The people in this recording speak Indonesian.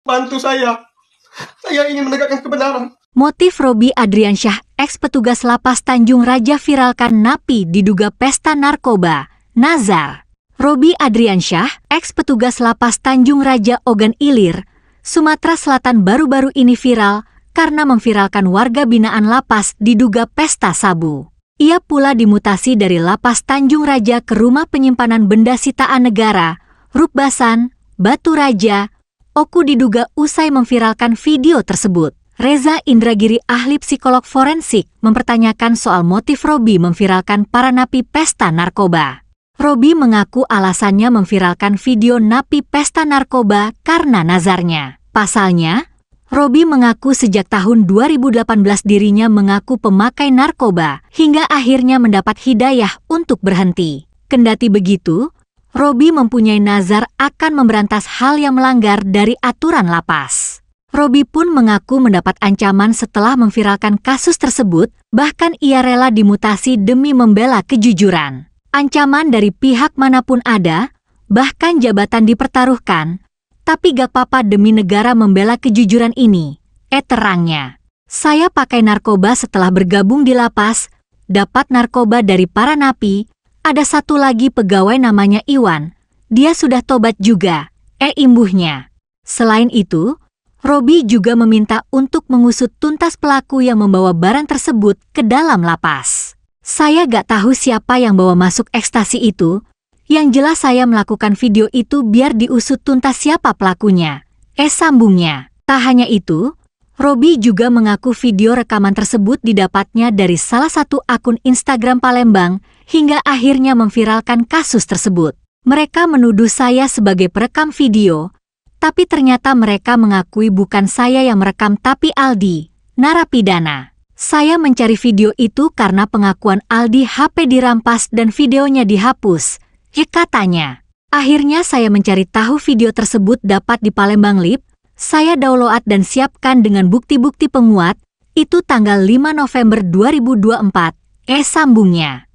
Bantu saya. Saya ingin menegakkan kebenaran. Motif Robi Adriansyah, eks petugas lapas Tanjung Raja viralkan napi diduga pesta narkoba. Nazar. Robi Adriansyah, eks petugas lapas Tanjung Raja Ogan Ilir, Sumatera Selatan baru-baru ini viral karena memviralkan warga binaan lapas diduga pesta sabu. Ia pula dimutasi dari lapas Tanjung Raja ke rumah penyimpanan benda sitaan negara, Rupbasan, Batu Raja, Oku diduga usai memviralkan video tersebut. Reza Indragiri ahli psikolog forensik mempertanyakan soal motif Robi memviralkan para napi pesta narkoba. Robi mengaku alasannya memviralkan video napi pesta narkoba karena nazarnya. Pasalnya, Robi mengaku sejak tahun 2018 dirinya mengaku pemakai narkoba hingga akhirnya mendapat hidayah untuk berhenti. Kendati begitu, Robi mempunyai nazar akan memberantas hal yang melanggar dari aturan lapas. Robi pun mengaku mendapat ancaman setelah memviralkan kasus tersebut, bahkan ia rela dimutasi demi membela kejujuran. Ancaman dari pihak manapun ada, bahkan jabatan dipertaruhkan, tapi gak apa demi negara membela kejujuran ini. Eh terangnya, saya pakai narkoba setelah bergabung di lapas, dapat narkoba dari para napi, ada satu lagi pegawai namanya Iwan. Dia sudah tobat juga, eh imbuhnya. Selain itu, Robi juga meminta untuk mengusut tuntas pelaku yang membawa barang tersebut ke dalam lapas. Saya gak tahu siapa yang bawa masuk ekstasi itu, yang jelas saya melakukan video itu biar diusut tuntas siapa pelakunya. Eh sambungnya. Tak hanya itu, Robi juga mengaku video rekaman tersebut didapatnya dari salah satu akun Instagram Palembang hingga akhirnya memviralkan kasus tersebut. Mereka menuduh saya sebagai perekam video, tapi ternyata mereka mengakui bukan saya yang merekam tapi Aldi, narapidana. Saya mencari video itu karena pengakuan Aldi HP dirampas dan videonya dihapus, ya katanya. Akhirnya saya mencari tahu video tersebut dapat di Palembang Lip, saya download dan siapkan dengan bukti-bukti penguat, itu tanggal 5 November 2024, eh sambungnya.